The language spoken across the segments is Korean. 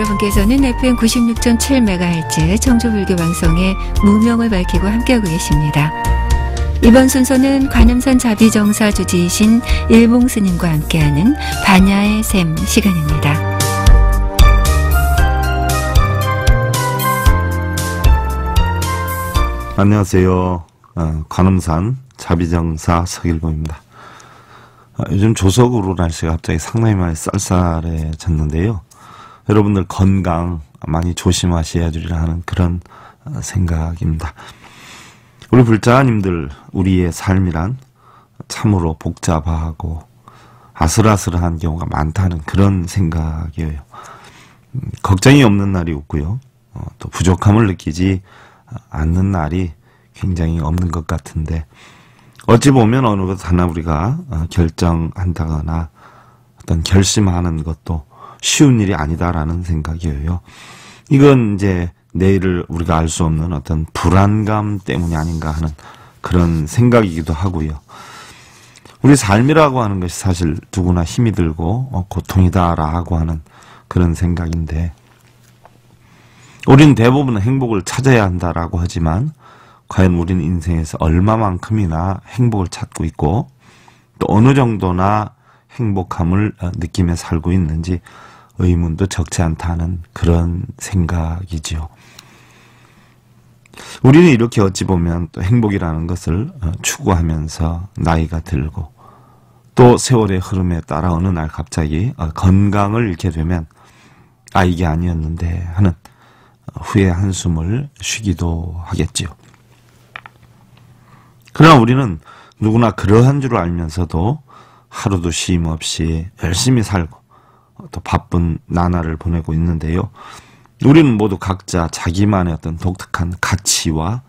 여러분께서는 FM 96.7MHz 청주불교 방송의 무명을 밝히고 함께하고 계십니다. 이번 순서는 관음산 자비정사 주지이신 일봉스님과 함께하는 반야의 샘 시간입니다. 안녕하세요. 아, 관음산 자비정사 서길봉입니다. 아, 요즘 조석으로 날씨가 갑자기 상당히 많이 쌀쌀해졌는데요. 여러분들 건강 많이 조심하셔야 하는 그런 어, 생각입니다. 우리 불자님들 우리의 삶이란 참으로 복잡하고 아슬아슬한 경우가 많다는 그런 생각이에요. 음, 걱정이 없는 날이 없고요. 어, 또 부족함을 느끼지 않는 날이 굉장히 없는 것 같은데 어찌 보면 어느 것 하나 우리가 어, 결정한다거나 어떤 결심하는 것도 쉬운 일이 아니다라는 생각이에요. 이건 이제 내일을 우리가 알 수 없는 어떤 불안감 때문이 아닌가 하는 그런 생각이기도 하고요. 우리 삶이라고 하는 것이 사실 누구나 힘이 들고 어, 고통이다라고 하는 그런 생각인데 우리는 대부분 행복을 찾아야 한다라고 하지만 과연 우리는 인생에서 얼마만큼이나 행복을 찾고 있고 또 어느 정도나 행복함을 어, 느끼며 살고 있는지 의문도 적지 않다는 그런 생각이지요. 우리는 이렇게 어찌 보면 또 행복이라는 것을 어, 추구하면서 나이가 들고 또 세월의 흐름에 따라 어느 날 갑자기 어, 건강을 잃게 되면 아 이게 아니었는데 하는 어, 후회 한숨을 쉬기도 하겠지요. 그러나 우리는 누구나 그러한 줄 알면서도 하루도 쉼 없이 열심히 살고 또 바쁜 나날을 보내고 있는데요. 우리는 모두 각자 자기만의 어떤 독특한 가치와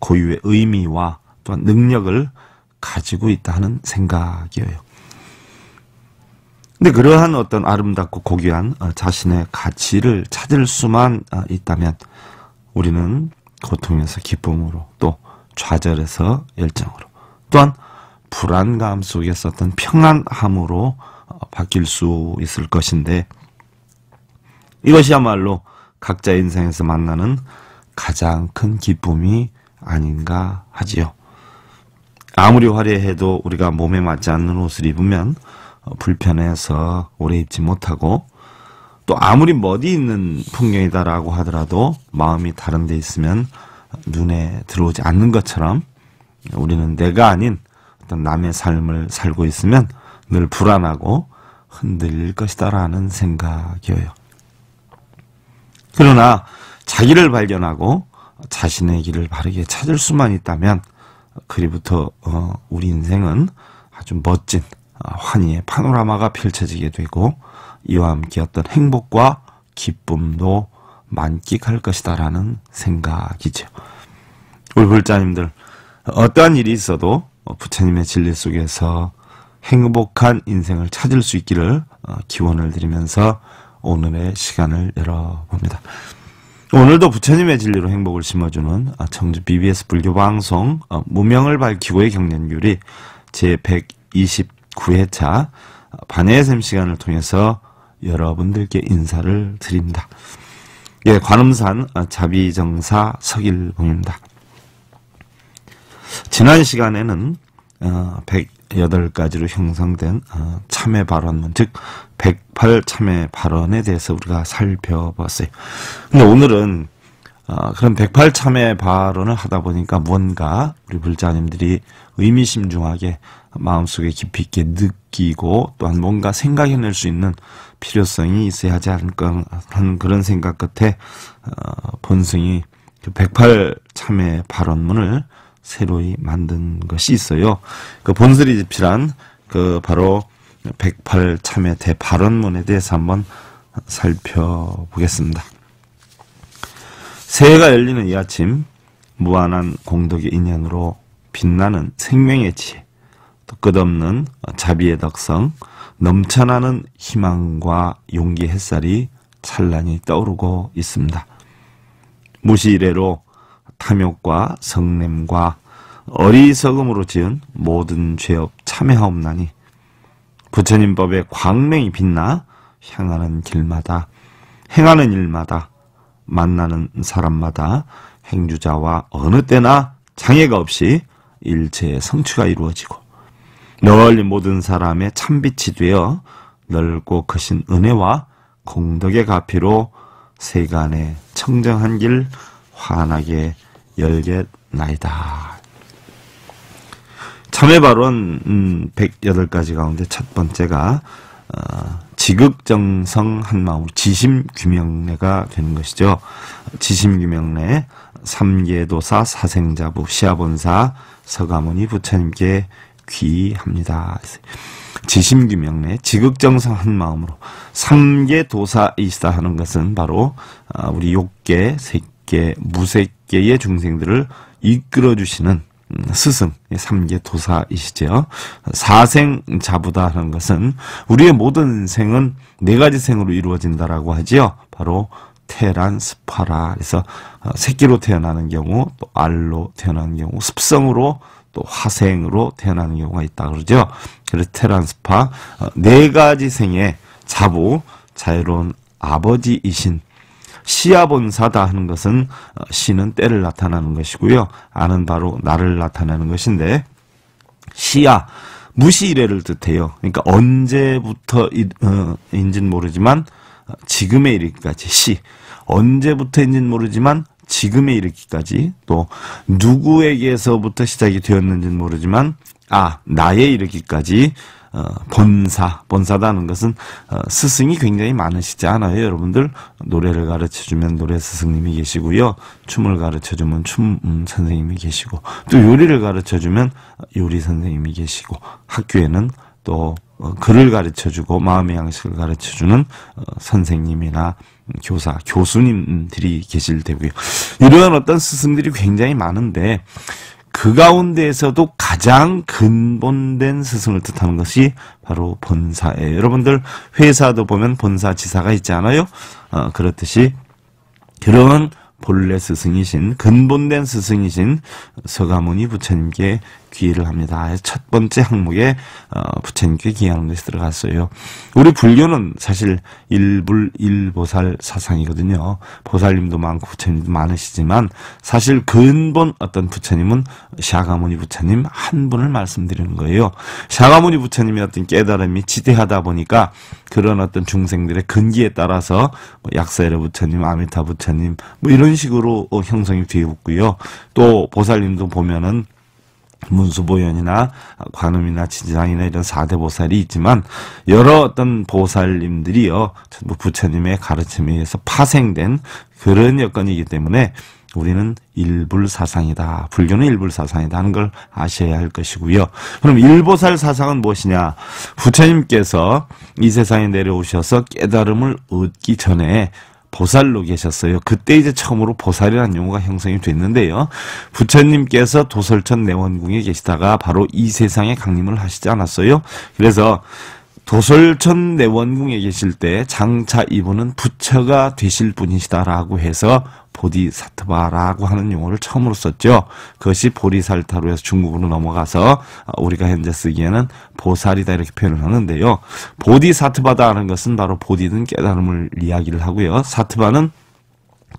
고유의 의미와 또한 능력을 가지고 있다 하는 생각이에요. 근데 그러한 어떤 아름답고 고귀한 어, 자신의 가치를 찾을 수만 어, 있다면 우리는 고통에서 기쁨으로 또 좌절에서 열정으로 또한 불안감 속에서 어떤 평안함으로 바뀔 수 있을 것인데 이것이야말로 각자 인생에서 만나는 가장 큰 기쁨이 아닌가 하지요. 아무리 화려해도 우리가 몸에 맞지 않는 옷을 입으면 불편해서 오래 입지 못하고 또 아무리 멀리 있는 풍경이다라고 하더라도 마음이 다른 데 있으면 눈에 들어오지 않는 것처럼 우리는 내가 아닌 어떤 남의 삶을 살고 있으면 늘 불안하고 흔들릴 것이다라는 생각이에요 그러나 자기를 발견하고 자신의 길을 바르게 찾을 수만 있다면 그리부터 어, 우리 인생은 아주 멋진 어, 환희의 파노라마가 펼쳐지게 되고 이와 함께 어떤 행복과 기쁨도 만끽할 것이다라는 생각이죠. 우리 불자님들 어떠한 일이 있어도 부처님의 진리 속에서 행복한 인생을 찾을 수 있기를 어, 기원을 드리면서 오늘의 시간을 열어봅니다. 오늘도 부처님의 진리로 행복을 심어주는 아, 청주 BBS 불교 방송 어, 무명을 밝히고의 경련률이 제 129회차 어, 반의샘 시간을 통해서 여러분들께 인사를 드립니다. 예, 관음산 자비정사 석일봉입니다. 지난 시간에는 여덟 가지로 형성된 어, 참회 발언문, 즉 108참회 발언에 대해서 우리가 살펴봤어요. 근데 오늘은 어, 그런 108참회 발언을 하다 보니까 뭔가 우리 불자님들이 의미심중하게 마음속에 깊이 있게 느끼고 또한 뭔가 생각해낼 수 있는 필요성이 있어야 하지 않을까 하는 그런 생각 끝에 어, 본승이 108참회 그 발언문을 새로이 만든 것이 있어요. 그 본스리 집시란 그 바로 108참의 대발언문에 대해서 한번 살펴보겠습니다. 새해가 열리는 이 아침 무한한 공덕의 인연으로 빛나는 생명의 지혜 또 끝없는 자비의 덕성 넘쳐나는 희망과 용기 햇살이 찬란히 떠오르고 있습니다. 무시 이래로 탐욕과 성냄과 어리석음으로 지은 모든 죄업 참회하옵나니 부처님 법의 광명이 빛나 향하는 길마다 행하는 일마다 만나는 사람마다 행주자와 어느 때나 장애가 없이 일체의 성취가 이루어지고 널리 모든 사람의 참빛이 되어 넓고 크신 은혜와 공덕의 가피로 세간의 청정한 길 환하게 열겠나이다. 참회 발언 음, 108가지 가운데 첫 번째가 어, 지극정성 한마음으로 지심규명례가 되는 것이죠. 지심규명례 삼계도사 사생자부 시아본사 서가모니 부처님께 귀합니다. 지심규명례 지극정성 한마음으로 삼계도사이시다 하는 것은 바로 어, 우리 욕계 무색계, 무색계의 중생들을 이끌어주시는 음, 스승, 삼계 도사이시죠. 사생자부다 하는 것은 우리의 모든 생은 네 가지 생으로 이루어진다라고 하지요. 바로 테란, 스파라. 그래서 어, 새끼로 태어나는 경우, 또 알로 태어나는 경우, 습성으로 또 화생으로 태어나는 경우가 있다 그러죠. 그래서 테란, 스파 어, 네 가지 생의 자부, 자유로운 아버지이신 시야본사다 하는 것은 어, 시는 때를 나타나는 것이고요. 아는 바로 나를 나타나는 것인데 시야 무시이래를 뜻해요. 그러니까 언제부터인지는 어, 모르지만 어, 지금에 이르기까지 시 언제부터인지는 모르지만 지금에 이르기까지 또 누구에게서부터 시작이 되었는지는 모르지만 아 나에 이르기까지 어, 본사, 본사다는 것은 어, 스승이 굉장히 많으시지 않아요. 여러분들 노래를 가르쳐주면 노래 스승님이 계시고요. 춤을 가르쳐주면 춤 음, 선생님이 계시고 또 네. 요리를 가르쳐주면 요리 선생님이 계시고 학교에는 또 어, 글을 가르쳐주고 마음의 양식을 가르쳐주는 선생님이나 교사, 교수님들이 계실 테고요. 이러한 어떤 스승들이 굉장히 많은데 그 가운데에서도 가장 근본된 스승을 뜻하는 것이 바로 본사예요. 여러분들 회사도 보면 본사 지사가 있지 않아요? 어, 그렇듯이 그런 본래 스승이신 근본된 스승이신 서가모니 부처님께 귀의를 합니다. 아, 첫 번째 항목에 어, 부처님께 귀의하는 것이 들어갔어요. 우리 불교는 사실 일불 일보살 사상이거든요. 보살님도 많고 부처님도 많으시지만 사실 근본 어떤 부처님은 샤가모니 부처님 한 분을 말씀드리는 거예요. 샤가모니 부처님의 어떤 깨달음이 지대하다 보니까 그런 어떤 중생들의 근기에 따라서 뭐 약사일의 부처님, 아미타 부처님 뭐 이런 식으로 어, 형성이 되었고요. 또 보살님도 보면은 문수보현이나 관음이나 진장이나 이런 사대 보살이 있지만 여러 어떤 보살님들이요. 전부 부처님의 가르침에 의해서 파생된 그런 여건이기 때문에 우리는 일불사상이다. 불교는 일불사상이다 하는 걸 아셔야 할 것이고요. 그럼 일보살 사상은 무엇이냐? 부처님께서 이 세상에 내려오셔서 깨달음을 얻기 전에 보살로 계셨어요. 그때 이제 처음으로 보살이라는 용어가 형성이 됐는데요. 부처님께서 도설천 내원궁에 계시다가 바로 이 세상에 강림을 하시지 않았어요. 그래서 도솔천 내원궁에 계실 때 장차 이분은 부처가 되실 분이시다라고 해서 보디사트바라고 하는 용어를 처음으로 썼죠. 그것이 보리살타로 해서 중국으로 넘어가서 우리가 현재 쓰기에는 보살이다 이렇게 표현을 하는데요. 보디사트바다 하는 것은 바로 보디는 깨달음을 이야기를 하고요. 사트바는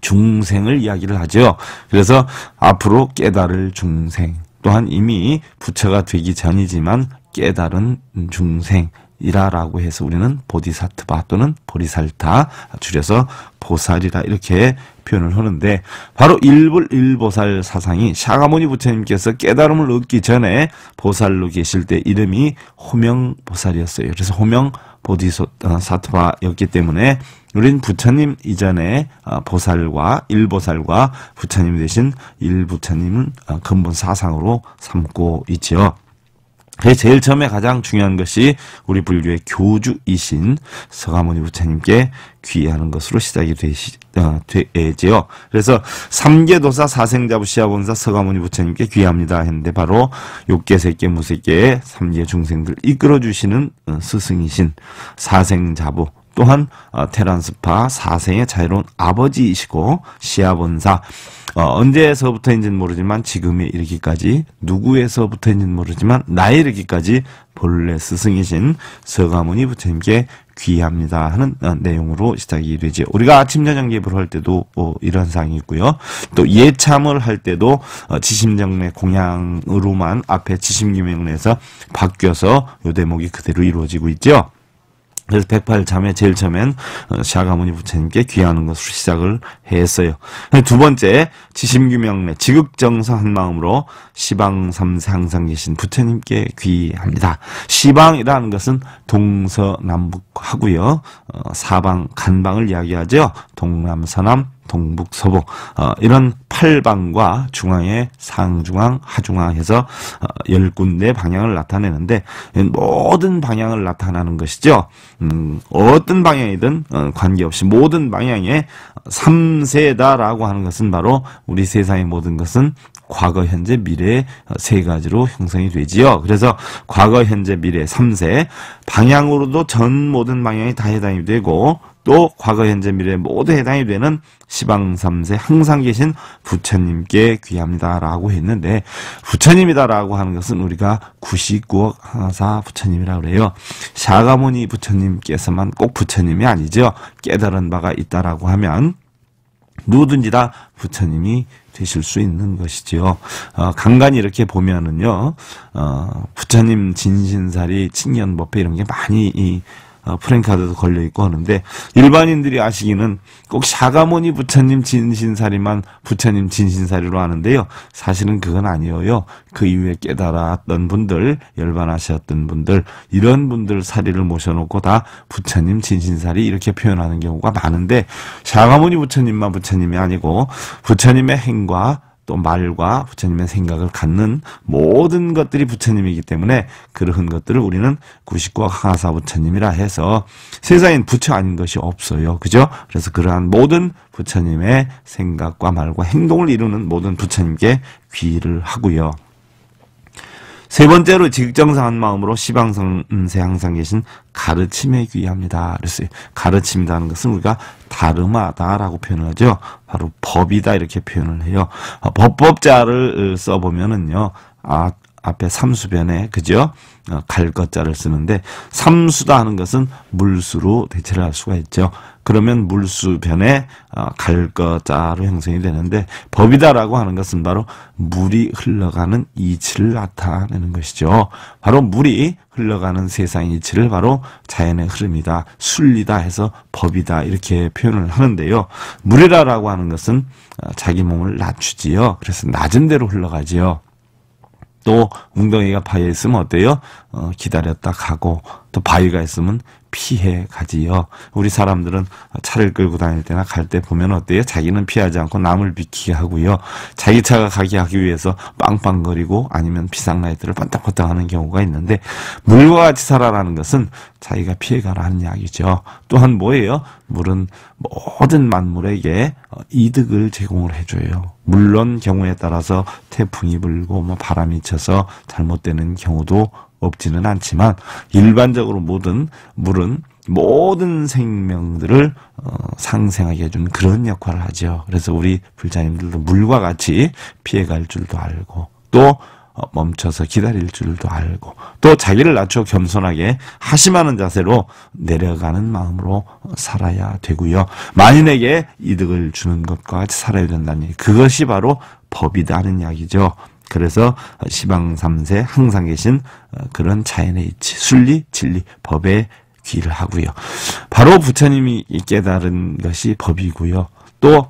중생을 이야기를 하죠. 그래서 앞으로 깨달을 중생 또한 이미 부처가 되기 전이지만 깨달은 중생 이라라고 해서 우리는 보디사트바 또는 보리살타 줄여서 보살이라 이렇게 표현을 하는데 바로 일불일보살 사상이 샤가모니 부처님께서 깨달음을 얻기 전에 보살로 계실 때 이름이 호명보살이었어요. 그래서 호명 보디사트바였기 때문에 우린 부처님 이전에 아, 보살과 일보살과 부처님 대신 일부처님을 아, 근본 사상으로 삼고 있지요. 제일 처음에 가장 중요한 것이 우리 불교의 교주이신 서가모니 부처님께 귀하는 것으로 시작이 되시, 어, 되지요. 그래서 삼계도사 사생자부 시아본사 서가모니 부처님께 귀합니다 했는데 바로 육계 세계 무세계 삼계 중생들 이끌어주시는 어, 스승이신 사생자부 또한 어, 테란스파 사생의 자유로운 아버지이시고 시아본사 어, 언제서부터인지는 모르지만 지금에 이르기까지 누구에서부터인지는 모르지만 나에 이르기까지 본래 스승이신 서가모니 부처님께 귀합니다 하는 어, 내용으로 시작이 되지 우리가 아침 저녁 예불 할 때도 어, 이런 사항이 있고요. 또 예참을 할 때도 어, 지심정례 공양으로만 앞에 지심기명을해서 바뀌어서 요 대목이 그대로 이루어지고 있죠. 그래서 1 0 8 자매 제일 처음엔 어, 샤가모니 부처님께 귀하는 것으로 시작을 했어요. 두 번째, 지심규명래, 지극정서 한마음으로 시방 삼세 항상 계신 부처님께 귀합니다. 시방이라는 것은 동서남북하고요. 어, 사방, 간방을 이야기하죠. 동남서남, 동북서북 어, 이런 팔방과 중앙에 상중앙, 하중앙 해서 어, 열 군데 방향을 나타내는데 모든 방향을 나타나는 것이죠. 음, 어떤 방향이든 어, 관계없이 모든 방향에 삼세다라고 하는 것은 바로 우리 세상의 모든 것은 과거, 현재, 미래 세 가지로 형성이 되지요. 그래서 과거, 현재, 미래 3세 방향으로도 전 모든 방향이 다 해당이 되고 또 과거 현재 미래 모두 해당이 되는 시방 3세 항상 계신 부처님께 귀합니다라고 했는데 부처님이다라고 하는 것은 우리가 99억 하나사 부처님이라고 그래요. 샤가모니 부처님께서만 꼭 부처님이 아니죠. 깨달은 바가 있다라고 하면 누구든지 다 부처님이 되실 수 있는 것이지요. 어, 간간히 이렇게 보면은요, 어, 부처님 진신살이칭연법회 이런 게 많이 이 아, 프랭카드도 걸려 있고 하는데 일반인들이 아시기는 꼭 샤가모니 부처님 진신사리만 부처님 진신사리로 아는데요. 사실은 그건 아니에요. 그 이후에 깨달았던 분들, 열반하셨던 분들 이런 분들 사리를 모셔놓고 다 부처님 진신사리 이렇게 표현하는 경우가 많은데 샤가모니 부처님만 부처님이 아니고 부처님의 행과 또 말과 부처님의 생각을 갖는 모든 것들이 부처님이기 때문에 그러한 것들을 우리는 구식과 항하사 부처님이라 해서 세상엔 부처 아닌 것이 없어요. 그죠? 그래서 그러한 모든 부처님의 생각과 말과 행동을 이루는 모든 부처님께 귀를 하고요. 세 번째로 직정상한 마음으로 시방성세 음, 항상 계신 가르침에 귀합니다. 그래서 가르침이라는 것은 우리가 다름하다라고 표현을 하죠. 바로 법이다 이렇게 표현을 해요. 아, 법법자를 어, 써보면은요. 아, 앞에 삼수변에 그죠? 어, 갈 것자를 쓰는데 삼수다 하는 것은 물수로 대체를 할 수가 있죠. 그러면 물수변에 어, 갈거자로 형성이 되는데 법이다라고 하는 것은 바로 물이 흘러가는 이치를 나타내는 것이죠. 바로 물이 흘러가는 세상 이치를 바로 자연의 흐름이다, 순리다 해서 법이다 이렇게 표현을 하는데요. 물이라라고 하는 것은 어, 자기 몸을 낮추지요. 그래서 낮은 대로 흘러가지요. 또 웅덩이가 바위에 있으면 어때요? 어, 기다렸다 가고 또 바위가 있으면 피해 가지요. 우리 사람들은 차를 끌고 다닐 때나 갈 때 보면 어때요? 자기는 피하지 않고 남을 비키게 하고요. 자기 차가 가게 하기 위해서 빵빵거리고 아니면 비상라이트를 반딱반딱 하는 경우가 있는데 물과 같이 살아라는 것은 자기가 피해가라는 이야기죠. 또한 뭐예요? 물은 모든 만물에게 어, 이득을 제공을 해줘요. 물론 경우에 따라서 태풍이 불고 뭐 바람이 쳐서 잘못되는 경우도 없지는 않지만 일반적으로 모든 물은 모든 생명들을 어, 상생하게 해주는 그런 역할을 하죠. 그래서 우리 불자님들도 물과 같이 피해갈 줄도 알고 또 어, 멈춰서 기다릴 줄도 알고 또 자기를 낮춰 겸손하게 하심하는 자세로 내려가는 마음으로 살아야 되고요. 만인에게 이득을 주는 것과 같이 살아야 된다니 그것이 바로 법이다 는 이야기죠. 그래서 시방 3세 항상 계신 어, 그런 자연의 이치, 순리, 진리, 법에 귀를 하고요. 바로 부처님이 깨달은 것이 법이고요. 또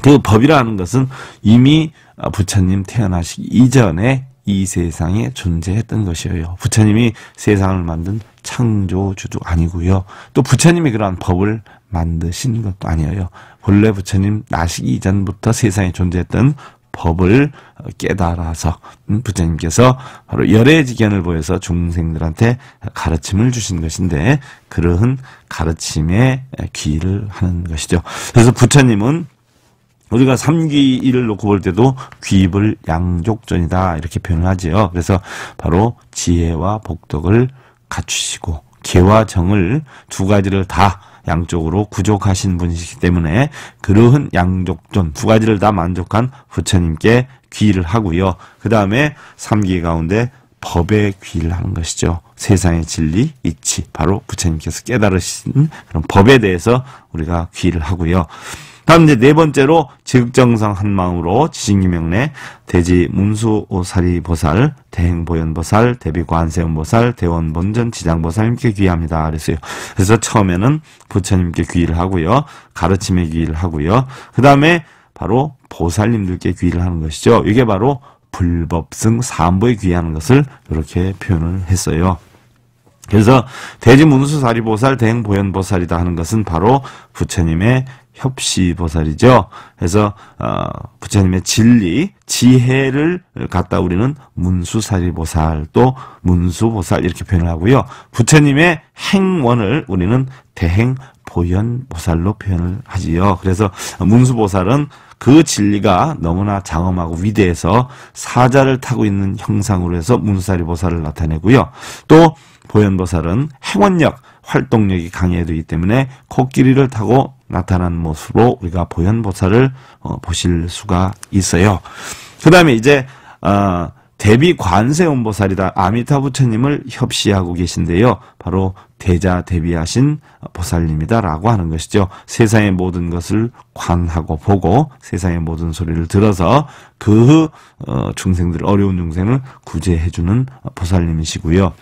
그 법이라는 것은 이미 부처님 태어나시기 이전에 이 세상에 존재했던 것이에요. 부처님이 세상을 만든 창조주도 아니고요. 또 부처님이 그러한 법을 만드신 것도 아니에요. 본래 부처님 나시기 이전부터 세상에 존재했던 법을 깨달아서 음, 부처님께서 바로 열애지견을 보여서 중생들한테 가르침을 주신 것인데 그러한 가르침에 귀를 하는 것이죠. 그래서 부처님은 우리가 삼귀를 놓고 볼 때도 귀입을 양족전이다 이렇게 표현을 하지요. 그래서 바로 지혜와 복덕을 갖추시고 개와 정을 두 가지를 다 양쪽으로 구족하신 분이시기 때문에 그러한 양족존 두 가지를 다 만족한 부처님께 귀를 하고요. 그 다음에 삼기 가운데 법에 귀를 하는 것이죠. 세상의 진리, 이치, 바로 부처님께서 깨달으신 그런 법에 대해서 우리가 귀를 하고요. 다음 이제 네 번째로 지극정성 한 마음으로 지진기명래 대지 문수오사리보살 대행보현보살 대비관세음보살 대원본전 지장보살님께 귀의합니다. 그랬어요. 그래서 처음에는 부처님께 귀의를 하고요. 가르침에 귀의를 하고요. 그 다음에 바로 보살님들께 귀의를 하는 것이죠. 이게 바로 불법승 삼보에 귀의하는 것을 이렇게 표현을 했어요. 그래서 대지문수사리보살, 대행보현보살이다 하는 것은 바로 부처님의 협시보살이죠. 그래서 어, 부처님의 진리, 지혜를 갖다 우리는 문수사리보살 또 문수보살 이렇게 표현을 하고요. 부처님의 행원을 우리는 대행보현보살로 표현을 하지요. 그래서 문수보살은 그 진리가 너무나 장엄하고 위대해서 사자를 타고 있는 형상으로 해서 문수사리보살을 나타내고요. 또 보현보살은 행원력, 활동력이 강해되기 때문에 코끼리를 타고 나타난 모습으로 우리가 보현보살을 어, 보실 수가 있어요. 그 다음에 이제 어, 대비 관세음보살이다. 아미타 부처님을 협시하고 계신데요. 바로 대자 대비하신 보살님이다라고 하는 것이죠. 세상의 모든 것을 관하고 보고 세상의 모든 소리를 들어서 그 어, 중생들 어려운 중생을 구제해주는 보살님이시고요.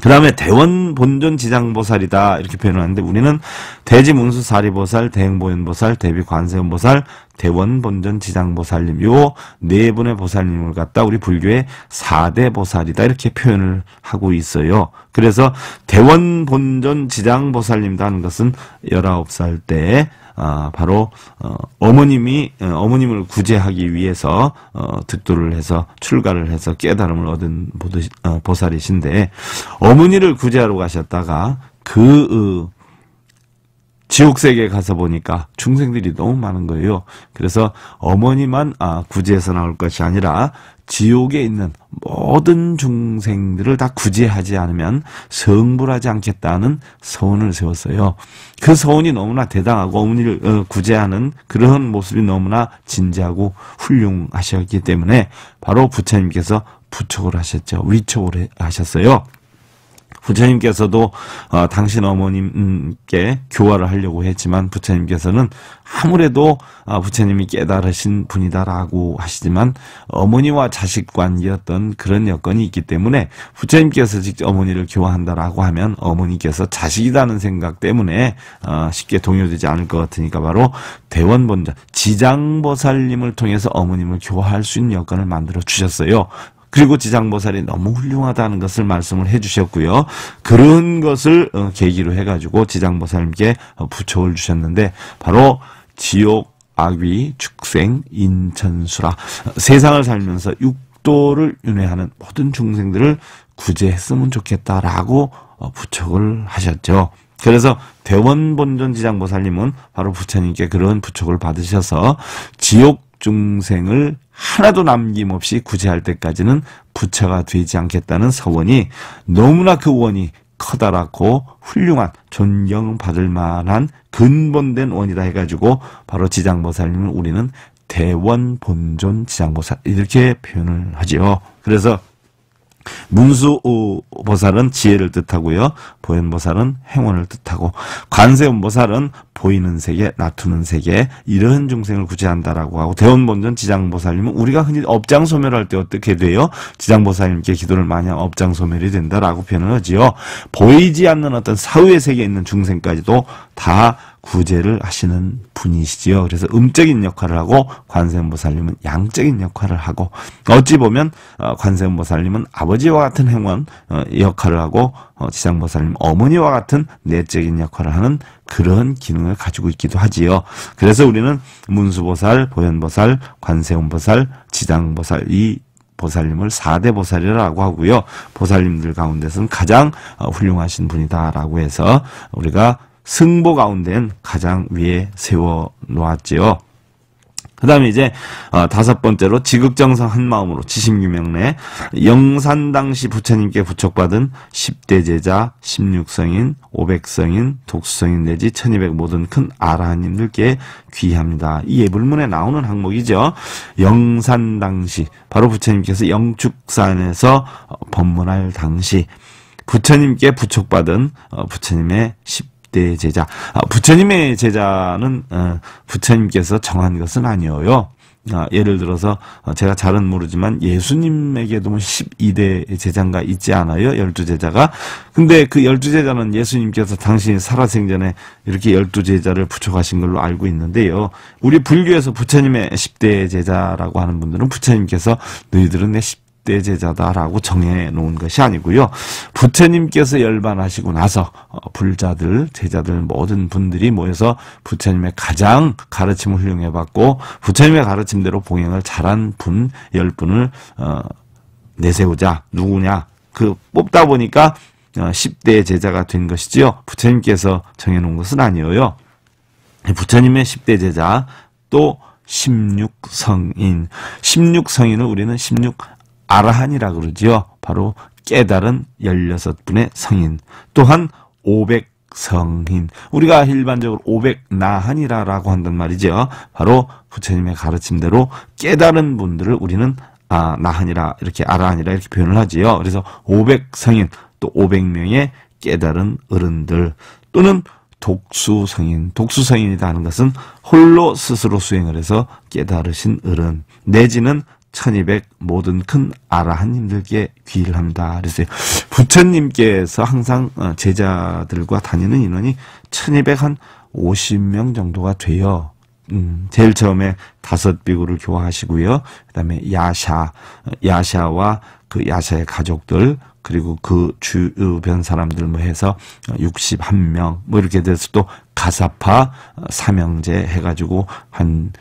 그 다음에 대원 본전 지장보살이다 이렇게 표현하는데 우리는 대지문수 사리보살, 대행보현보살, 대비관세음보살, 대원 본전 지장보살님 요 네 분의 보살님을 갖다 우리 불교의 4대 보살이다 이렇게 표현을 하고 있어요. 그래서 대원 본전 지장보살님도 하는 것은 19살 때 아, 바로 어, 어머님이 어, 어머님을 구제하기 위해서 어, 득도를 해서 출가를 해서 깨달음을 얻은 어, 보살이신데 어, 보 어머니를 구제하러 가셨다가 그 어, 지옥 세계에 가서 보니까 중생들이 너무 많은 거예요. 그래서 어머니만 아, 구제해서 나올 것이 아니라 지옥에 있는 모든 중생들을 다 구제하지 않으면 성불하지 않겠다는 서원을 세웠어요. 그 서원이 너무나 대단하고 어머니를 어, 구제하는 그런 모습이 너무나 진지하고 훌륭하셨기 때문에 바로 부처님께서 부촉을 하셨죠. 위촉을 하셨어요. 부처님께서도 어, 당신 어머님께 교화를 하려고 했지만 부처님께서는 아무래도 어, 부처님이 깨달으신 분이다라고 하시지만 어머니와 자식 관계였던 그런 여건이 있기 때문에 부처님께서 직접 어머니를 교화한다라고 하면 어머니께서 자식이라는 생각 때문에 어, 쉽게 동요되지 않을 것 같으니까 바로 대원본자 지장보살님을 통해서 어머님을 교화할 수 있는 여건을 만들어 주셨어요. 그리고 지장보살이 너무 훌륭하다는 것을 말씀을 해주셨고요. 그런 것을 어, 계기로 해가지고 지장보살님께 어, 부처를 주셨는데 바로 지옥, 악위, 축생, 인천수라 어, 세상을 살면서 육도를 윤회하는 모든 중생들을 구제했으면 좋겠다라고 부척을 하셨죠. 그래서 대원본전 지장보살님은 바로 부처님께 그런 부촉을 받으셔서 지옥 중생을 하나도 남김없이 구제할 때까지는 부처가 되지 않겠다는 서원이 너무나 그 원이 커다랗고 훌륭한 존경받을 만한 근본된 원이다 해가지고 바로 지장보살님을 우리는 대원본존 지장보살 이렇게 표현을 하지요. 그래서 문수 보살은 지혜를 뜻하고요. 보현 보살은 행운을 뜻하고 관세음 보살은 보이는 세계, 나투는 세계 이런 중생을 구제한다라고 하고 대원본전 지장보살님은 우리가 흔히 업장 소멸할 때 어떻게 돼요? 지장보살님께 기도를 많이 하냥 업장 소멸이 된다라고 표현을 하지요. 보이지 않는 어떤 사후의 세계에 있는 중생까지도 다 구제를 하시는 분이시지요. 그래서 음적인 역할을 하고 관세음보살님은 양적인 역할을 하고 어찌 보면 어, 관세음보살님은 아버지와 같은 행원 어, 역할을 하고 어, 지장보살님 어머니와 같은 내적인 역할을 하는 그런 기능을 가지고 있기도 하지요. 그래서 우리는 문수보살, 보현보살, 관세음보살, 지장보살 이 보살님을 4대 보살이라고 하고요. 보살님들 가운데서는 가장 훌륭하신 분이다라고 해서 우리가 승보 가운데는 가장 위에 세워 놓았지요. 그 다음에 이제 어, 다섯 번째로 지극정성 한마음으로 지심유명래 영산당시 부처님께 부촉받은 10대 제자 16성인 500성인 독수성인 내지 1200 모든 큰 아라님들께 귀합니다. 이 예불문에 나오는 항목이죠. 영산당시 바로 부처님께서 영축산에서 어, 법문할 당시 부처님께 부촉받은 어, 부처님의 때 제자. 아, 부처님의 제자는 어, 부처님께서 정한 것은 아니어요. 아, 예를 들어서 어, 제가 잘은 모르지만 예수님에게도 12대 뭐 제자가 있지 않아요? 1 2 제자가. 근데 그1 2 제자는 예수님께서 당신이 살아생전에 이렇게 1 2 제자를 부쳐하신 걸로 알고 있는데요. 우리 불교에서 부처님의 10대 제자라고 하는 분들은 부처님께서 너희들은 내1 0대 때 제자다라고 정해놓은 것이 아니고요. 부처님께서 열반하시고 나서 어, 불자들, 제자들 모든 분들이 모여서 부처님의 가장 가르침을 훌륭해봤고 부처님의 가르침대로 봉행을 잘한 분, 열 분을 어, 내세우자. 누구냐. 그 뽑다 보니까 10대 어, 제자가 된 것이지요. 부처님께서 정해놓은 것은 아니에요. 부처님의 10대 제자 또 16성인 1 6성인은 우리는 16 아라한이라 그러지요. 바로 깨달은 16분의 성인. 또한 500 성인. 우리가 일반적으로 500 나한이라라고 한단 말이죠. 바로 부처님의 가르침대로 깨달은 분들을 우리는 아, 나한이라 이렇게 아라한이라 이렇게 표현을 하지요. 그래서 500 성인 또 500명의 깨달은 어른들 또는 독수 성인, 독수 성인이다 하는 것은 홀로 스스로 수행을 해서 깨달으신 어른 내지는 천이백 모든 큰 아라한님들께 귀를합니다 그랬어요. 부처님께서 항상 어, 제자들과 다니는 인원이 천이백 한 오십 명 정도가 돼요. 음, 제일 처음에 다섯 비구를 교화하시고요. 그 다음에 야샤, 야샤와 그 야샤의 가족들, 그리고 그 주변 사람들 뭐 해서 61명, 뭐 이렇게 돼서 또 가사파, 사명제 어, 해가지고 한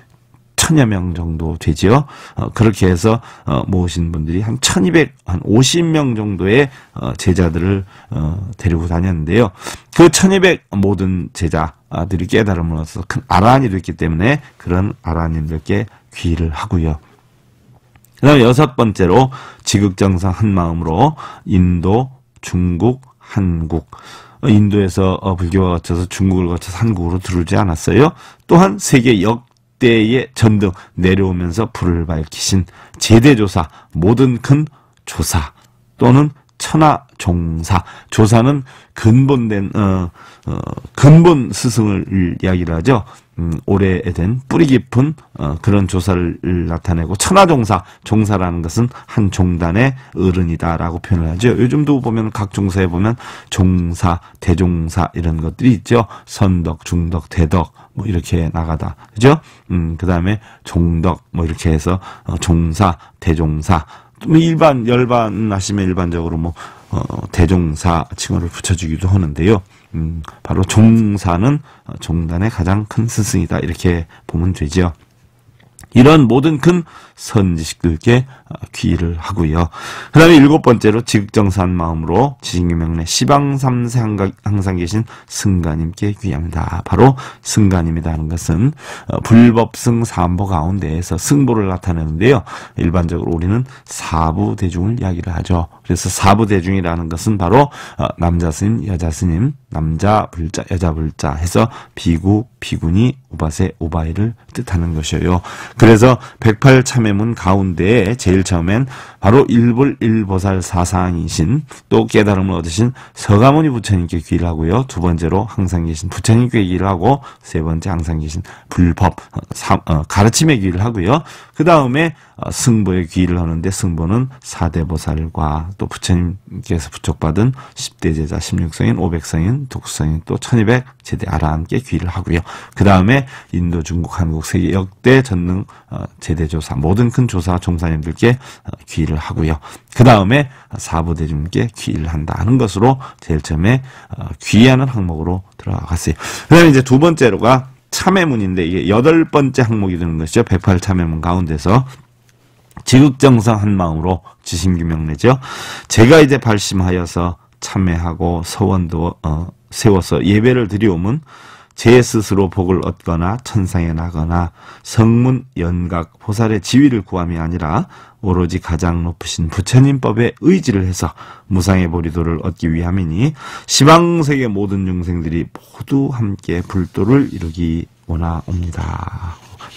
천여 명 정도 되지요. 어, 그렇게 해서 어, 모으신 분들이 한1 2 0한 50명 정도의 어, 제자들을 어, 데리고 다녔는데요. 그 1200 모든 제자들이 깨달음으로써 큰 아란이 됐기 때문에 그런 아란님들께 귀를 하고요. 그 다음에 여섯 번째로 지극정상 한 마음으로 인도, 중국, 한국. 인도에서 어, 불교와 거쳐서 중국을 거쳐서 한국으로 들어오지 않았어요. 또한 세계 역 이때에 전등 내려오면서 불을 밝히신 제대조사 모든 큰 조사 또는 천하 종사. 조사는 근본된 어, 어 근본 스승을 이야기를 하죠. 음, 오래된 뿌리 깊은 어, 그런 조사를 나타내고 천하종사 종사라는 것은 한 종단의 어른이다라고 표현을 하죠. 요즘도 보면 각 종사에 보면 종사 대종사 이런 것들이 있죠. 선덕 중덕 대덕 뭐 이렇게 나가다 그죠? 음 그다음에 종덕 뭐 이렇게 해서 어, 종사 대종사 뭐 일반 열반 하시면 일반적으로 뭐 어, 대종사 칭호를 붙여주기도 하는데요. 음, 바로 종사는 종단의 가장 큰 스승이다 이렇게 보면 되지요. 이런 모든 큰 선지식들께 귀의를 어, 하고요. 그 다음에 일곱 번째로 지극정산 마음으로 지식유명래 시방 3세 항상 계신 승가님께 귀합니다 바로 승가님이다 하는 것은 어, 불법승 사안보 가운데에서 승보를 나타내는데요. 일반적으로 우리는 사부 대중을 이야기를 하죠. 그래서 사부 대중이라는 것은 바로 어, 남자 스님, 여자 스님, 남자 불자, 여자 불자 해서 비구, 비군이 오바세, 오바이를 뜻하는 것이에요. 그래서 108 참회문 가운데에 제일 처음엔 바로 일불 일보살 사상이신 또 깨달음을 얻으신 서가모니 부처님께 귀를 하고요. 두 번째로 항상 계신 부처님께 귀를 하고 세 번째 항상 계신 불법 어, 어, 가르침의 귀를 하고요. 그 다음에 어, 승보의 귀를 하는데 승보는 사대보살과 또 부처님께서 부촉받은 10대 제자 16성인 500성인 독수성인 또1200 제대 아라함께 귀를 하고요. 그 다음에 인도 중국 한국 세계 역대 전능 지 어, 제대조사 모든 큰 조사 종사님들께 귀의를 어, 하고요. 그 다음에 사부 대중께 귀의를 한다 하는 것으로 제일 처음에 어, 귀의하는 항목으로 들어갔어요. 그 다음에 이제 두 번째로가 참여문인데 이게 여덟 번째 항목이 되는 것이죠. 108 참여문 가운데서 지극정성 한 마음으로 지심규명 내죠. 제가 이제 발심하여서 참회하고 서원도 어, 세워서 예배를 드리오면 제 스스로 복을 얻거나 천상에 나거나 성문 연각 보살의 지위를 구함이 아니라 오로지 가장 높으신 부처님법에 의지를 해서 무상의 보리도를 얻기 위함이니 시방세계 모든 중생들이 모두 함께 불도를 이루기 원하옵니다.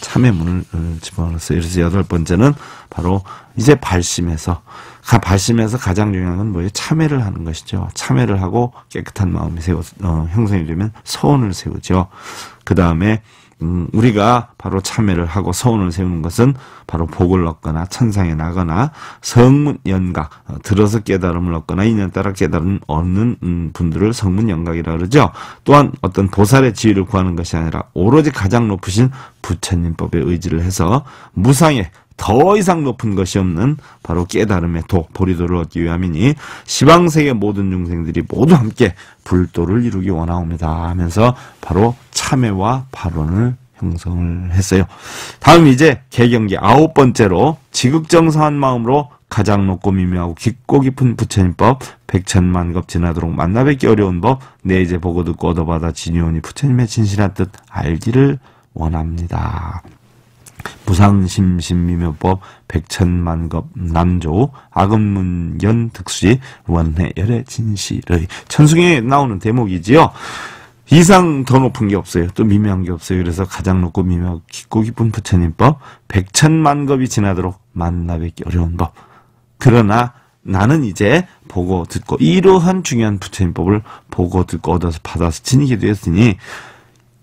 참의 문을 어, 집어넣었어요. 그래서 여덟 번째는 바로 이제 발심해서 발심해서 가장 중요한 건 뭐예요? 참회를 하는 것이죠. 참회를 하고 깨끗한 마음이 세워 어, 형성이 되면 서원을 세우죠. 그 다음에 음, 우리가 바로 참회를 하고 서원을 세우는 것은 바로 복을 얻거나 천상에 나거나 성문연각 어, 들어서 깨달음을 얻거나 인연따라 깨달음 얻는 음, 분들을 성문연각이라 그러죠. 또한 어떤 보살의 지위를 구하는 것이 아니라 오로지 가장 높으신 부처님법에 의지를 해서 무상에 더 이상 높은 것이 없는 바로 깨달음의 도, 보리도를 얻기 위함이니 시방세계 모든 중생들이 모두 함께 불도를 이루기 원하옵니다 하면서 바로 참여와 발언을 형성을 했어요. 다음 이제 개경기 아홉 번째로 지극정사한 마음으로 가장 높고 미묘하고 깊고 깊은 부처님법 백천만겁 지나도록 만나뵙기 어려운 법 내이제 보고 듣고 얻어받아 진니오니 부처님의 진실한 뜻 알기를 원합니다. 무상심심미묘법 백천만겁 남조 악음문연 득수지 원해열의 진실의 천승에 나오는 대목이지요. 이상 더 높은 게 없어요. 또 미묘한 게 없어요. 그래서 가장 높고 미묘하고 깊고 깊은 부처님법, 백천만겁이 지나도록 만나뵙기 어려운 법. 그러나 나는 이제 보고 듣고 이러한 중요한 부처님법을 보고 듣고 얻어서 받아서 지니게 되었으니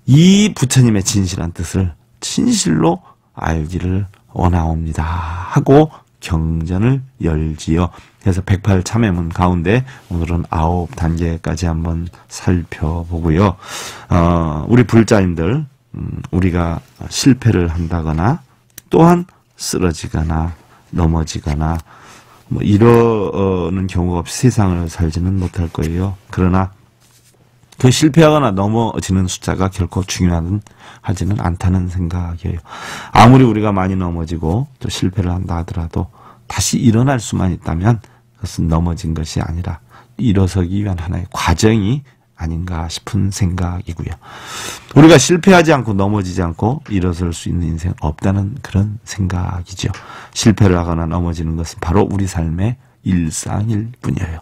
이 부처님의 진실한 뜻을 진실로 알기를 원하옵니다. 하고 경전을 열지요. 그래서 108 참회문 가운데 오늘은 9 단계까지 한번 살펴보고요. 어, 우리 불자인들 음, 우리가 실패를 한다거나 또한 쓰러지거나 넘어지거나 뭐 이러는 경우가 없이 세상을 살지는 못할 거예요. 그러나 그 실패하거나 넘어지는 숫자가 결코 중요하지는 않다는 생각이에요. 아무리 우리가 많이 넘어지고 또 실패를 한다 하더라도 다시 일어날 수만 있다면 그것은 넘어진 것이 아니라 일어서기 위한 하나의 과정이 아닌가 싶은 생각이고요. 우리가 실패하지 않고 넘어지지 않고 일어설 수 있는 인생 없다는 그런 생각이죠. 실패를 하거나 넘어지는 것은 바로 우리 삶의 일상일 뿐이에요.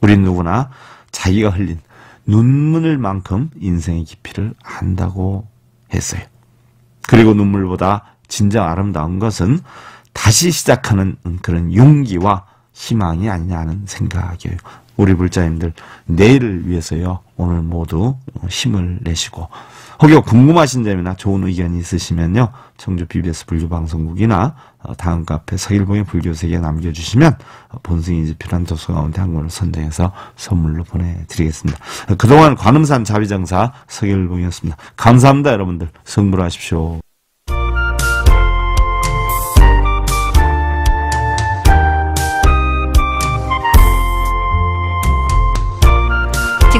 우리 누구나 자기가 흘린 눈물만큼 인생의 깊이를 안다고 했어요. 그리고 눈물보다 진정 아름다운 것은 다시 시작하는 그런 용기와 희망이 아니냐는 생각이에요. 우리 불자님들 내일을 위해서요. 오늘 모두 힘을 내시고 혹여 궁금하신 점이나 좋은 의견이 있으시면요. 청주 BBS 불교방송국이나 어, 다음 카페 서일봉의 불교세계에 남겨주시면 어, 본승이 이제 필요한 도서 가운데 한 권을 선정해서 선물로 보내드리겠습니다. 그동안 관음산 자비정사 서일봉이었습니다. 감사합니다 여러분들. 성불하십시오.